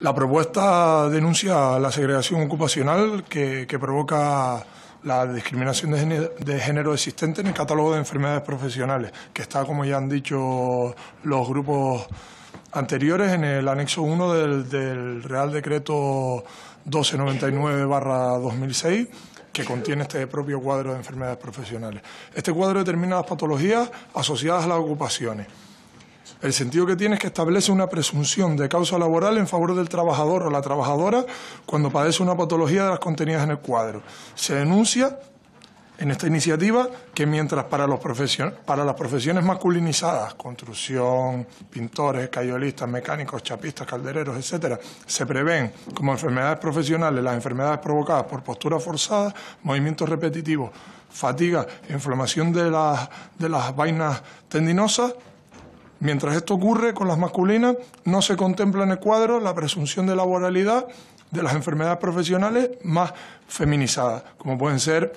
La propuesta denuncia la segregación ocupacional que, provoca la discriminación de género, existente en el catálogo de enfermedades profesionales, que está, como ya han dicho los grupos anteriores, en el anexo 1 del, del Real Decreto 1299-2006 que contiene este propio cuadro de enfermedades profesionales. Este cuadro determina las patologías asociadas a las ocupaciones. El sentido que tiene es que establece una presunción de causa laboral en favor del trabajador o la trabajadora cuando padece una patología de las contenidas en el cuadro. Se denuncia en esta iniciativa que mientras para, los para las profesiones masculinizadas, construcción, pintores, cayolistas, mecánicos, chapistas, caldereros, etc., se prevén como enfermedades profesionales las enfermedades provocadas por posturas forzadas, movimientos repetitivos, fatiga, inflamación de las, de las vainas tendinosas, Mientras esto ocurre con las masculinas, no se contempla en el cuadro la presunción de laboralidad de las enfermedades profesionales más feminizadas, como pueden ser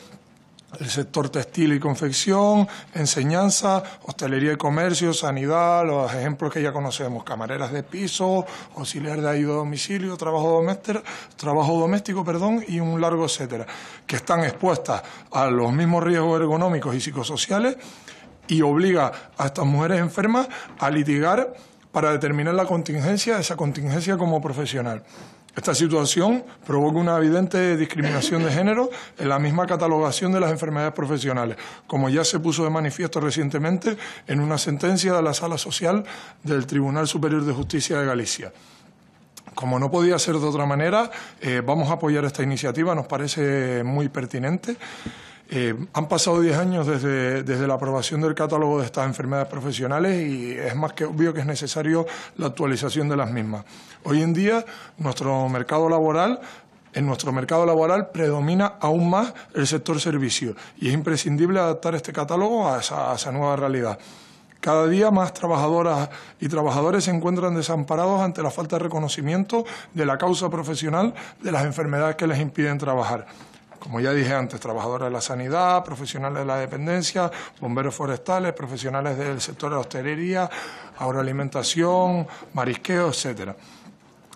el sector textil y confección, enseñanza, hostelería y comercio, sanidad, los ejemplos que ya conocemos, camareras de piso, auxiliar de ayuda a domicilio, trabajo doméstico, trabajo doméstico perdón, y un largo etcétera, que están expuestas a los mismos riesgos ergonómicos y psicosociales y obliga a estas mujeres enfermas a litigar para determinar la contingencia, esa contingencia como profesional. Esta situación provoca una evidente discriminación de género en la misma catalogación de las enfermedades profesionales, como ya se puso de manifiesto recientemente en una sentencia de la Sala Social del Tribunal Superior de Justicia de Galicia. Como no podía ser de otra manera, eh, vamos a apoyar esta iniciativa, nos parece muy pertinente. Eh, han pasado 10 años desde, la aprobación del catálogo de estas enfermedades profesionales y es más que obvio que es necesario la actualización de las mismas. Hoy en día, nuestro mercado laboral, en nuestro mercado laboral predomina aún más el sector servicio y es imprescindible adaptar este catálogo a esa nueva realidad. Cada día más trabajadoras y trabajadores se encuentran desamparados ante la falta de reconocimiento de la causa profesional de las enfermedades que les impiden trabajar como ya dije antes, trabajadores de la sanidad, profesionales de la dependencia, bomberos forestales, profesionales del sector de la hostelería, agroalimentación, marisqueo, etcétera.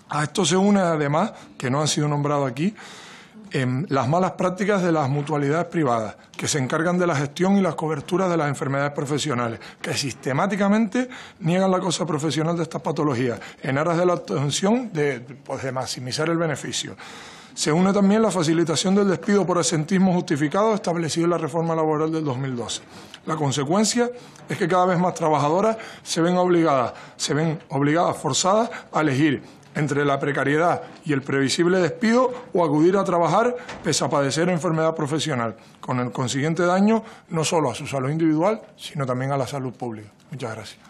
A esto se une además, que no han sido nombrados aquí, en em, las malas prácticas de las mutualidades privadas, que se encargan de la gestión y las coberturas de las enfermedades profesionales, que sistemáticamente niegan la cosa profesional de estas patologías, en aras de la obtención de, pues, de maximizar el beneficio. Se une también la facilitación del despido por asentismo justificado establecido en la reforma laboral del 2012. La consecuencia es que cada vez más trabajadoras se ven obligadas, se ven obligadas, forzadas a elegir entre la precariedad y el previsible despido o acudir a trabajar pese a padecer enfermedad profesional, con el consiguiente daño no solo a su salud individual, sino también a la salud pública. Muchas gracias.